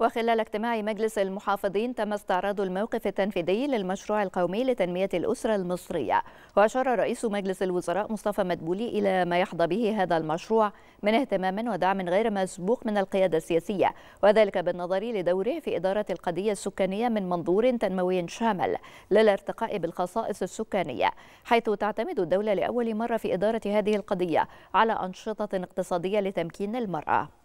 وخلال اجتماع مجلس المحافظين تم استعراض الموقف التنفيذي للمشروع القومي لتنمية الأسرة المصرية وأشار رئيس مجلس الوزراء مصطفى مدبولي إلى ما يحظى به هذا المشروع من اهتمام ودعم غير مسبوق من القيادة السياسية وذلك بالنظر لدوره في إدارة القضية السكانية من منظور تنموي شامل للارتقاء بالخصائص السكانية حيث تعتمد الدولة لأول مرة في إدارة هذه القضية على أنشطة اقتصادية لتمكين المرأة